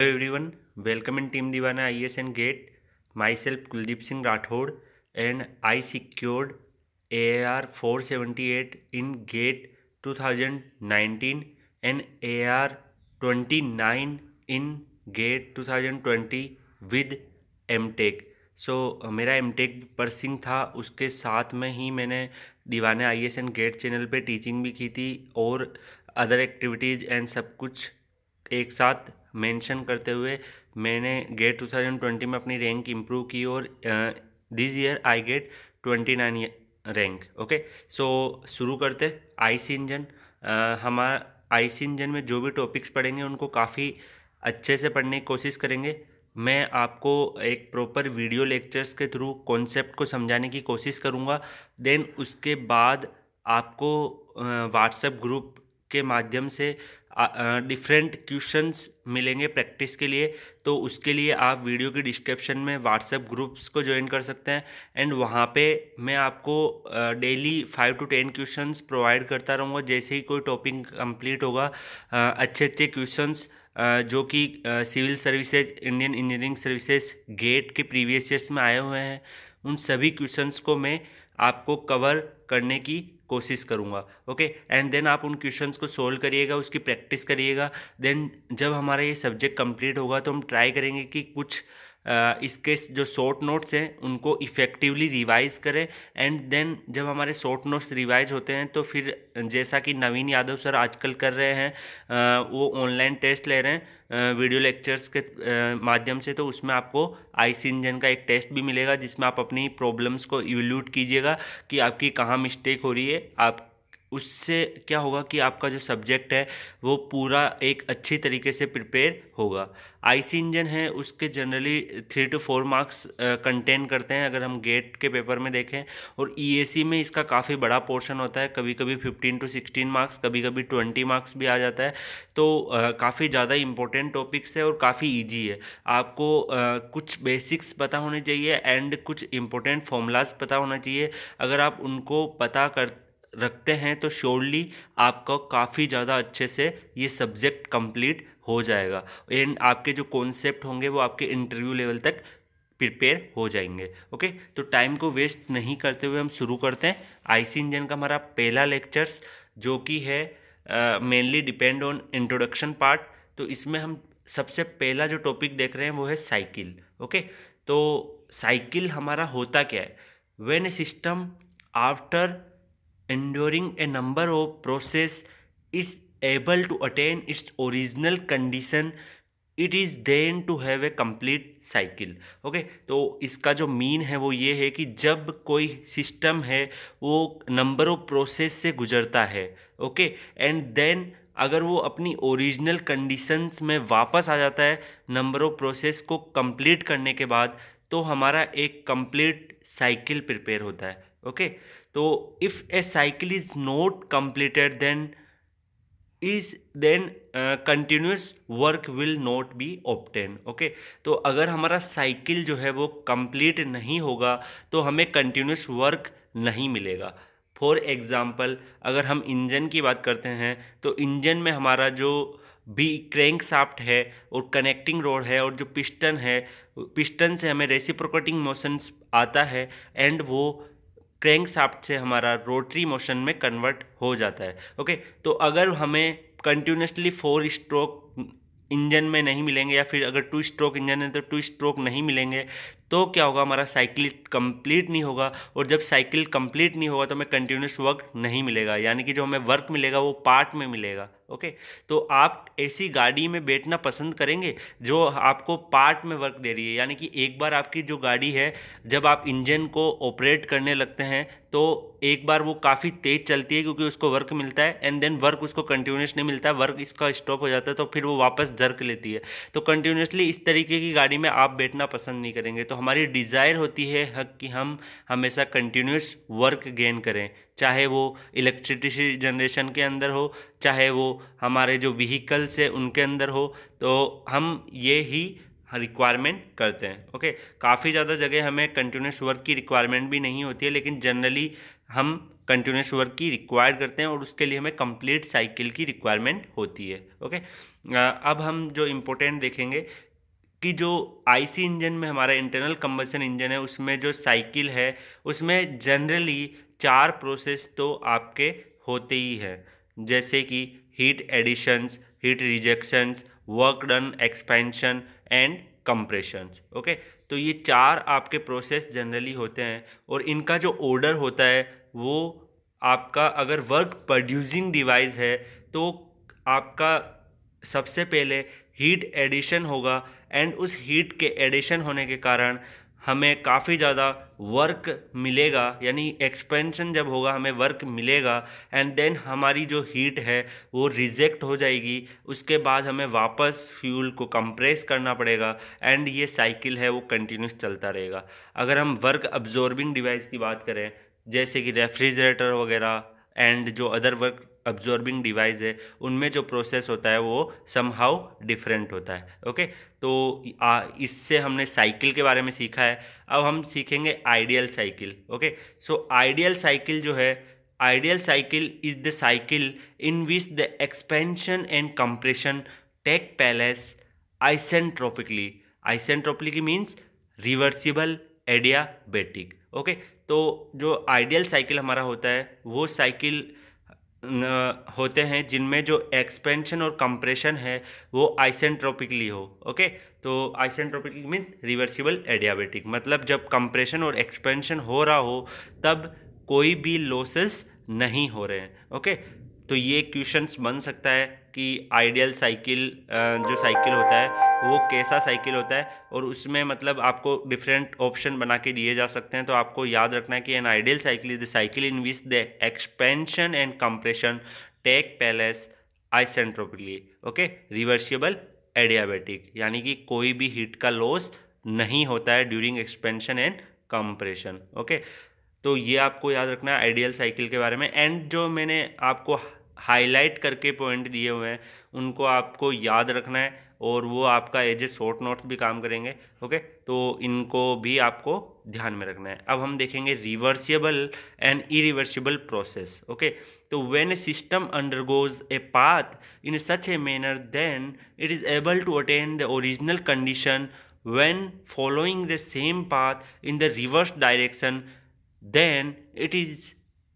Hello everyone welcome in team Deewana I S and GATE myself Kuldeep Singh Rathore and I secured A R four seventy eight in GATE two thousand nineteen and A R twenty nine in GATE two thousand twenty with M tech so मेरा M take pursuing था उसके साथ में ही मैंने Deewana I S and GATE channel पर teaching भी की थी और अदर एक्टिविटीज़ एंड सब कुछ एक साथ मेंशन करते हुए मैंने गेट टू थाउजेंड ट्वेंटी में अपनी रैंक इम्प्रूव की और this year I get twenty nine rank okay so शुरू करते आई सी इंजन हमारा आई सी इंजन में जो भी टॉपिक्स पढ़ेंगे उनको काफ़ी अच्छे से पढ़ने की कोशिश करेंगे मैं आपको एक प्रॉपर वीडियो लेक्चर्स के थ्रू कॉन्सेप्ट को समझाने की कोशिश करूँगा देन उसके बाद आपको व्हाट्सएप ग्रुप के माध्यम से डिफरेंट क्वेश्चंस मिलेंगे प्रैक्टिस के लिए तो उसके लिए आप वीडियो के डिस्क्रिप्शन में व्हाट्सएप ग्रुप्स को ज्वाइन कर सकते हैं एंड वहाँ पे मैं आपको daily five to ten questions provide करता रहूँगा जैसे ही कोई टॉपिक कंप्लीट होगा अच्छे अच्छे क्वेश्चंस जो कि civil services Indian engineering services GATE के प्रीवियस ईयर्स में आए हुए हैं उन सभी क्वेश्चंस को मैं आपको कवर करने की कोशिश करूँगा ओके एंड देन आप उन क्वेश्चंस को सोल्व करिएगा उसकी प्रैक्टिस करिएगा देन जब हमारा ये सब्जेक्ट कंप्लीट होगा तो हम ट्राई करेंगे कि कुछ इसके जो शॉर्ट नोट्स हैं उनको इफ़ेक्टिवली रिवाइज़ करें एंड देन जब हमारे शॉर्ट नोट्स रिवाइज़ होते हैं तो फिर जैसा कि नवीन यादव सर आजकल कर रहे हैं वो ऑनलाइन टेस्ट ले रहे हैं वीडियो लेक्चर्स के माध्यम से तो उसमें आपको आईसी इंजन का एक टेस्ट भी मिलेगा जिसमें आप अपनी प्रॉब्लम्स को इवल्यूट कीजिएगा कि आपकी कहाँ मिस्टेक हो रही है आप उससे क्या होगा कि आपका जो सब्जेक्ट है वो पूरा एक अच्छी तरीके से प्रिपेयर होगा आईसी इंजन है उसके generally three to four marks contain करते हैं अगर हम गेट के पेपर में देखें और ईएसी e में इसका काफ़ी बड़ा पोर्शन होता है कभी कभी फिफ्टीन टू सिक्सटीन मार्क्स कभी कभी ट्वेंटी मार्क्स भी आ जाता है तो काफ़ी ज़्यादा इंपॉर्टेंट टॉपिक्स है और काफ़ी ईजी है आपको आ, कुछ बेसिक्स पता होने चाहिए एंड कुछ इंपॉर्टेंट फॉर्मूलाज पता होना चाहिए अगर आप उनको पता कर रखते हैं तो श्योरली आपका काफ़ी ज़्यादा अच्छे से ये सब्जेक्ट कंप्लीट हो जाएगा एंड आपके जो कॉन्सेप्ट होंगे वो आपके इंटरव्यू लेवल तक प्रिपेयर हो जाएंगे ओके तो टाइम को वेस्ट नहीं करते हुए हम शुरू करते हैं आईसी इंजन का हमारा पहला लेक्चर्स जो कि है mainly depend on introduction part तो इसमें हम सबसे पहला जो टॉपिक देख रहे हैं वो है साइकिल ओके तो साइकिल हमारा होता क्या है when a system after enduring a number of process is able to attain its original condition it is then to have a complete cycle okay तो इसका जो मीन है वो ये है कि जब कोई सिस्टम है वो नंबर ऑफ प्रोसेस से गुजरता है ओके एंड देन अगर वो अपनी ओरिजिनल कंडीशंस में वापस आ जाता है नंबर ऑफ प्रोसेस को कम्प्लीट करने के बाद तो हमारा एक कम्प्लीट साइकिल प्रिपेयर होता है ओके तो if a cycle is not completed then is then continuous work will not be obtain okay तो अगर हमारा साइकिल जो है वो कंप्लीट नहीं होगा तो हमें कंटिन्यूस वर्क नहीं मिलेगा फॉर एग्ज़ाम्पल अगर हम इंजन की बात करते हैं तो इंजन में हमारा जो भी क्रैंक साफ्ट है और कनेक्टिंग रोड है और जो पिस्टन है पिस्टन से हमें रेसिप्रोकेटिंग मोशंस आता है एंड वो क्रैंक साफ्ट से हमारा रोटरी मोशन में कन्वर्ट हो जाता है ओके तो अगर हमें कंटिन्यूसली फोर स्ट्रोक इंजन में नहीं मिलेंगे या फिर अगर टू स्ट्रोक इंजन है तो टू स्ट्रोक नहीं मिलेंगे तो क्या होगा हमारा साइकिल कंप्लीट नहीं होगा और जब साइकिल कंप्लीट नहीं होगा तो हमें कंटिन्यूस वर्क नहीं मिलेगा यानी कि जो हमें वर्क मिलेगा वो पार्ट में मिलेगा ओके तो आप ऐसी गाड़ी में बैठना पसंद करेंगे जो आपको पार्ट में वर्क दे रही है यानी कि एक बार आपकी जो गाड़ी है जब आप इंजन को ऑपरेट करने लगते हैं तो एक बार वो काफ़ी तेज़ चलती है क्योंकि उसको वर्क मिलता है एंड देन वर्क उसको कंटिन्यूस नहीं मिलता वर्क इसका स्टॉप हो जाता है तो फिर वो वापस जर्क लेती है तो कंटिन्यूसली इस तरीके की गाड़ी में आप बैठना पसंद नहीं करेंगे तो हमारी डिज़ायर होती है हक कि हम हमेशा कंटिन्यूस वर्क गेन करें चाहे वो इलेक्ट्रिसिटी जनरेशन के अंदर हो चाहे वो हमारे जो व्हीकल्स है उनके अंदर हो तो हम ये ही रिक्वायरमेंट करते हैं ओके काफ़ी ज़्यादा जगह हमें कंटिन्यूस वर्क की रिक्वायरमेंट भी नहीं होती है लेकिन जनरली हम कंटिन्यूस वर्क की रिक्वायर करते हैं और उसके लिए हमें कंप्लीट साइकिल की रिक्वायरमेंट होती है ओके अब हम जो इम्पोर्टेंट देखेंगे कि जो आईसी इंजन में हमारा इंटरनल कम्बसन इंजन है उसमें जो साइकिल है उसमें जनरली चार प्रोसेस तो आपके होते ही हैं जैसे कि heat additions heat rejections work done expansion and compressions okay तो ये चार आपके प्रोसेस जनरली होते हैं और इनका जो ऑर्डर होता है वो आपका अगर वर्क प्रोड्यूसिंग डिवाइस है तो आपका सबसे पहले हीट एडिशन होगा एंड उस हीट के एडिशन होने के कारण हमें काफ़ी ज़्यादा वर्क मिलेगा यानी एक्सपेंशन जब होगा हमें वर्क मिलेगा एंड देन हमारी जो हीट है वो रिजेक्ट हो जाएगी उसके बाद हमें वापस फ्यूल को कंप्रेस करना पड़ेगा एंड ये साइकिल है वो कंटिन्यूस चलता रहेगा अगर हम वर्क अब्जॉर्बिंग डिवाइस की बात करें जैसे कि रेफ्रिजरेटर वगैरह एंड जो अदर वर्क अब्जॉर्बिंग डिवाइस है उनमें जो प्रोसेस होता है वो समहाउ डिफरेंट होता है ओके तो आ, इससे हमने साइकिल के बारे में सीखा है अब हम सीखेंगे ideal cycle okay so ideal cycle जो है ideal cycle is the cycle in which the expansion and compression take place isentropically isentropically means reversible adiabatic okay तो जो आइडियल साइकिल हमारा होता है वो साइकिल होते हैं जिनमें जो एक्सपेंशन और कंप्रेशन है वो आइसेंट्रोपिकली हो ओके तो आइसेंट्रोपिकली मीन रिवर्सिबल एडियाबेटिक मतलब जब कंप्रेशन और एक्सपेंशन हो रहा हो तब कोई भी लॉसेस नहीं हो रहे हैं ओके तो ये क्वेश्चंस बन सकता है कि आइडियल साइकिल जो साइकिल होता है वो कैसा साइकिल होता है और उसमें मतलब आपको डिफरेंट ऑप्शन बना के दिए जा सकते हैं तो आपको याद रखना है कि an ideal cycle is the cycle in which the expansion and compression take place isentropically okay reversible adiabatic यानी कि कोई भी हीट का लॉस नहीं होता है during expansion and compression okay तो ये आपको याद रखना है आइडियल साइकिल के बारे में एंड जो मैंने आपको हाईलाइट करके पॉइंट दिए हुए हैं उनको आपको याद रखना है और वो आपका एज ए शॉर्ट नोट्स भी काम करेंगे ओके तो इनको भी आपको ध्यान में रखना है अब हम देखेंगे reversible and irreversible process okay तो when a system undergoes a path in such a manner then it is able to attain the original condition when following the same path in the reverse direction then it is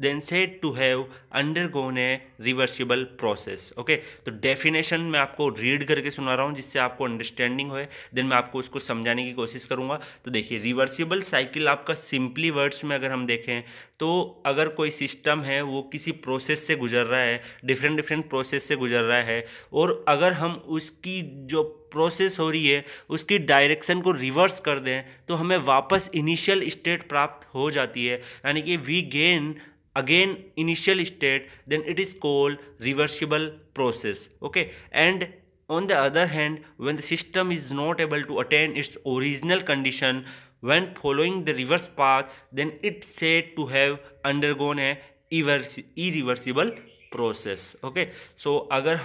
then said to have undergone a reversible process okay तो definition मैं आपको read करके सुना रहा हूँ जिससे आपको understanding होए देन मैं आपको उसको समझाने की कोशिश करूँगा तो देखिए रिवर्सिबल साइकिल आपका सिंपली वर्ड्स में अगर हम देखें तो अगर कोई सिस्टम है वो किसी प्रोसेस से गुजर रहा है डिफरेंट डिफरेंट प्रोसेस से गुजर रहा है और अगर हम उसकी जो प्रोसेस हो रही है उसकी डायरेक्शन को रिवर्स कर दें तो हमें वापस इनिशियल स्टेट प्राप्त हो जाती है यानी कि we gain again initial state then it is called reversible process okay and on the other hand when the system is not able to attain its original condition when following the reverse path then it's said to have undergone a irreversible process. Okay, so अगर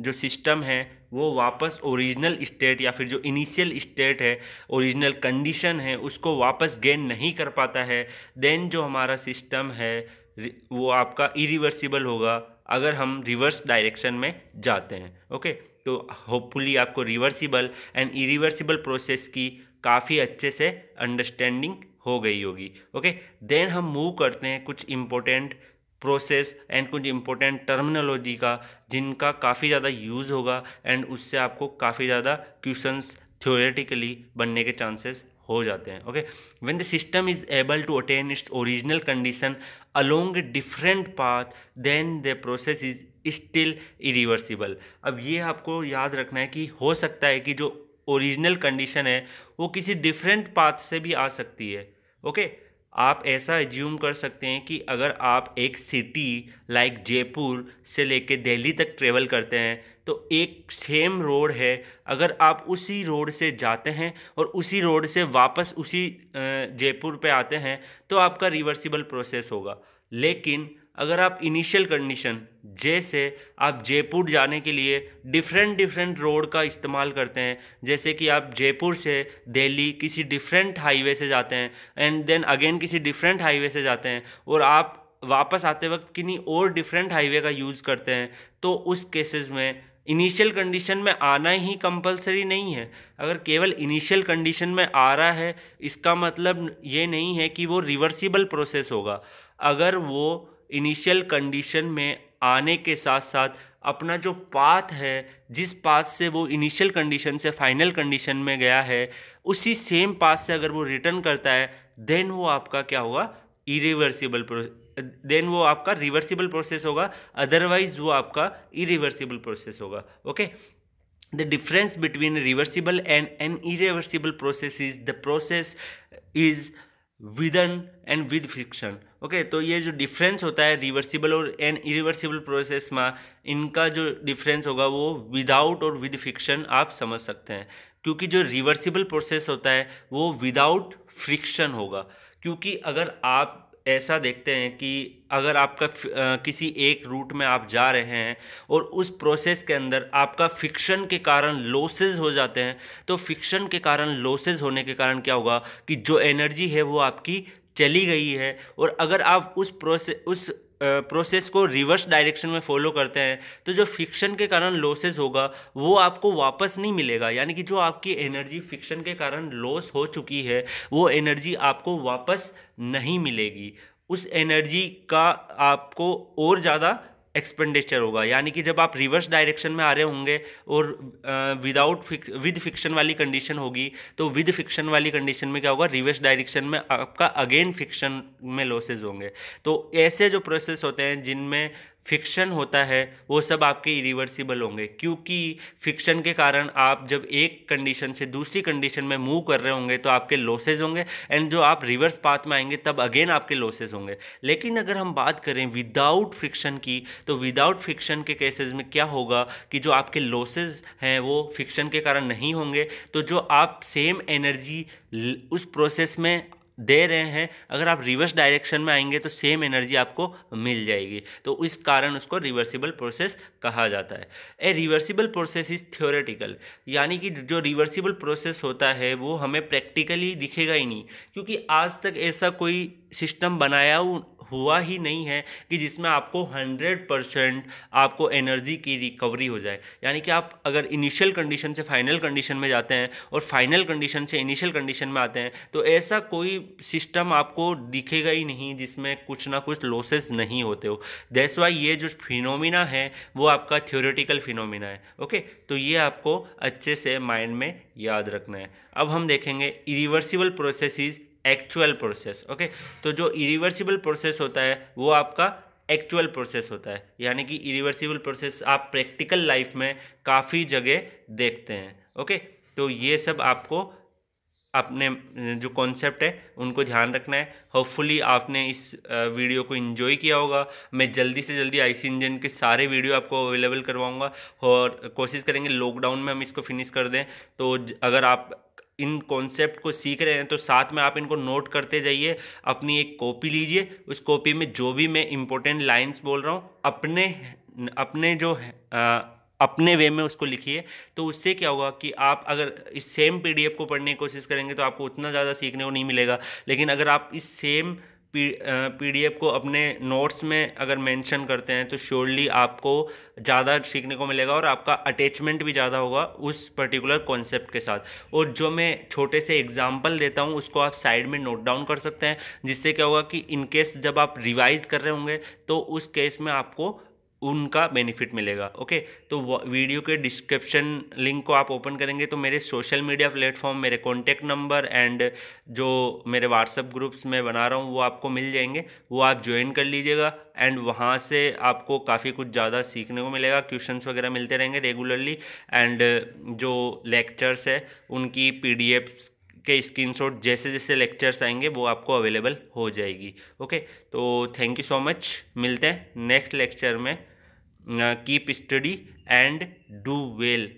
जो system है वो वापस original state या फिर जो initial state है original condition है उसको वापस गेन नहीं कर पाता है देन जो हमारा सिस्टम है वो आपका इरिवर्सिबल होगा अगर हम रिवर्स डायरेक्शन में जाते हैं ओके तो होपफुली आपको रिवर्सिबल एंड इरिवर्सिबल प्रोसेस की काफ़ी अच्छे से अंडरस्टैंडिंग हो गई होगी ओके देन हम मूव करते हैं कुछ इम्पोर्टेंट प्रोसेस एंड कुछ इंपॉर्टेंट टर्मिनोलॉजी का जिनका काफ़ी ज़्यादा यूज़ होगा एंड उससे आपको काफ़ी ज़्यादा क्वेश्चंस थ्योरेटिकली बनने के चांसेस हो जाते हैं okay when the system is able to attain its original condition along different path then the process is still irreversible अब ये आपको याद रखना है कि हो सकता है कि जो ओरिजिनल कंडीशन है वो किसी डिफरेंट पाथ से भी आ सकती है ओके okay? आप ऐसा एज्यूम कर सकते हैं कि अगर आप एक सिटी लाइक जयपुर से लेके दिल्ली तक ट्रेवल करते हैं तो एक सेम रोड है अगर आप उसी रोड से जाते हैं और उसी रोड से वापस उसी जयपुर पे आते हैं तो आपका रिवर्सिबल प्रोसेस होगा लेकिन अगर आप इनिशियल कंडीशन जैसे आप जयपुर जाने के लिए डिफरेंट डिफरेंट रोड का इस्तेमाल करते हैं जैसे कि आप जयपुर से दिल्ली किसी डिफरेंट हाईवे से जाते हैं एंड देन अगेन किसी डिफरेंट हाईवे से जाते हैं और आप वापस आते वक्त किन्हीं और डिफरेंट हाईवे का यूज़ करते हैं तो उस केसेस में इनिशियल कंडीशन में आना ही कंपलसरी नहीं है अगर केवल इनिशियल कंडीशन में आ रहा है इसका मतलब ये नहीं है कि वो रिवर्सिबल प्रोसेस होगा अगर वो इनिशियल कंडीशन में आने के साथ साथ अपना जो पाथ है जिस पाथ से वो इनिशियल कंडीशन से फाइनल कंडीशन में गया है उसी सेम पाथ से अगर वो रिटर्न करता है देन वो आपका क्या होगा इरिवर्सिबल देन वो आपका रिवर्सिबल प्रोसेस होगा अदरवाइज वो आपका इरिवर्सिबल प्रोसेस होगा okay the difference between reversible and an irreversible process is the process is within and with friction okay तो ये जो डिफरेंस होता है रिवर्सिबल और एन इरिवर्सिबल प्रोसेस में इनका जो डिफरेंस होगा वो विदाउट और विद फ्रिक्शन आप समझ सकते हैं क्योंकि जो रिवर्सिबल प्रोसेस होता है वो विदाउट फ्रिक्शन होगा क्योंकि अगर आप ऐसा देखते हैं कि अगर आपका किसी एक रूट में आप जा रहे हैं और उस प्रोसेस के अंदर आपका फिक्शन के कारण लॉसेस हो जाते हैं तो फिक्शन के कारण लॉसेस होने के कारण क्या होगा कि जो एनर्जी है वो आपकी चली गई है और अगर आप उस प्रोसेस उस प्रोसेस को रिवर्स डायरेक्शन में फॉलो करते हैं तो जो फिक्शन के कारण लॉसेस होगा वो आपको वापस नहीं मिलेगा यानी कि जो आपकी एनर्जी फिक्शन के कारण लॉस हो चुकी है वो एनर्जी आपको वापस नहीं मिलेगी उस एनर्जी का आपको और ज़्यादा एक्सपेंडिचर होगा यानी कि जब आप रिवर्स डायरेक्शन में आ रहे होंगे और विदाउट फिक, विद फिक्शन वाली कंडीशन होगी तो विद फिक्शन वाली कंडीशन में क्या होगा रिवर्स डायरेक्शन में आपका अगेन फिक्शन में लॉसेज होंगे तो ऐसे जो प्रोसेस होते हैं जिनमें फिक्शन होता है वो सब आपके इरिवर्सिबल होंगे क्योंकि फिक्शन के कारण आप जब एक कंडीशन से दूसरी कंडीशन में मूव कर रहे होंगे तो आपके लॉसेज होंगे एंड जो आप रिवर्स पाथ में आएंगे तब अगेन आपके लॉसेज होंगे लेकिन अगर हम बात करें विदाउट फिक्शन की तो विदाउट फिक्शन के केसेज में क्या होगा कि जो आपके लॉसेज हैं वो फिक्शन के कारण नहीं होंगे तो जो आप सेम एनर्जी उस प्रोसेस में दे रहे हैं अगर आप रिवर्स डायरेक्शन में आएंगे तो सेम एनर्जी आपको मिल जाएगी तो इस कारण उसको रिवर्सिबल प्रोसेस कहा जाता है a reversible process is theoretical यानी कि जो रिवर्सिबल प्रोसेस होता है वो हमें प्रैक्टिकली दिखेगा ही नहीं क्योंकि आज तक ऐसा कोई सिस्टम बनाया हुआ ही नहीं है कि जिसमें आपको 100 परसेंट आपको एनर्जी की रिकवरी हो जाए यानी कि आप अगर इनिशियल कंडीशन से फाइनल कंडीशन में जाते हैं और फाइनल कंडीशन से इनिशियल कंडीशन में आते हैं तो ऐसा कोई सिस्टम आपको दिखेगा ही नहीं जिसमें कुछ ना कुछ लॉसेस नहीं होते हो दैट्स वाई ये जो फिनोमिना है वो आपका थ्योरेटिकल फिनोमिना है ओके तो ये आपको अच्छे से माइंड में याद रखना है अब हम देखेंगे irreversible processes actual process okay तो जो इरिवर्सिबल प्रोसेस होता है वो आपका एक्चुअल प्रोसेस होता है यानी कि इरिवर्सिबल प्रोसेस आप प्रैक्टिकल लाइफ में काफ़ी जगह देखते हैं ओके तो ये सब आपको अपने जो कॉन्सेप्ट है उनको ध्यान रखना है होपफुली आपने इस वीडियो को इन्जॉय किया होगा मैं जल्दी से जल्दी आईसी इंजन के सारे वीडियो आपको अवेलेबल करवाऊंगा और कोशिश करेंगे लॉकडाउन में हम इसको फिनिश कर दें तो अगर आप इन कॉन्सेप्ट को सीख रहे हैं तो साथ में आप इनको नोट करते जाइए अपनी एक कॉपी लीजिए उस कॉपी में जो भी मैं इंपॉर्टेंट लाइन्स बोल रहा हूँ अपने अपने जो आ, अपने वे में उसको लिखिए तो उससे क्या होगा कि आप अगर इस सेम पीडीएफ को पढ़ने की कोशिश करेंगे तो आपको उतना ज़्यादा सीखने को नहीं मिलेगा लेकिन अगर आप इस सेम पीडीएफ को अपने नोट्स में अगर मेंशन करते हैं तो श्योरली आपको ज़्यादा सीखने को मिलेगा और आपका अटैचमेंट भी ज़्यादा होगा उस पर्टिकुलर कॉन्सेप्ट के साथ और जो मैं छोटे से एग्जाम्पल देता हूँ उसको आप साइड में नोट डाउन कर सकते हैं जिससे क्या होगा कि इनकेस जब आप रिवाइज़ कर रहे होंगे तो उस केस में आपको उनका बेनिफिट मिलेगा ओके तो वीडियो के डिस्क्रिप्शन लिंक को आप ओपन करेंगे तो मेरे सोशल मीडिया प्लेटफॉर्म मेरे कॉन्टैक्ट नंबर एंड जो मेरे व्हाट्सअप ग्रुप्स में बना रहा हूँ वो आपको मिल जाएंगे वो आप ज्वाइन कर लीजिएगा एंड वहाँ से आपको काफ़ी कुछ ज़्यादा सीखने को मिलेगा क्वेश्चंस वगैरह मिलते रहेंगे रेगुलरली एंड जो लेक्चर्स है उनकी पी के स्क्रीनशॉट जैसे जैसे लेक्चर्स आएंगे वो आपको अवेलेबल हो जाएगी ओके तो थैंक यू सो मच मिलते हैं नेक्स्ट लेक्चर में Uh, keep steady and do well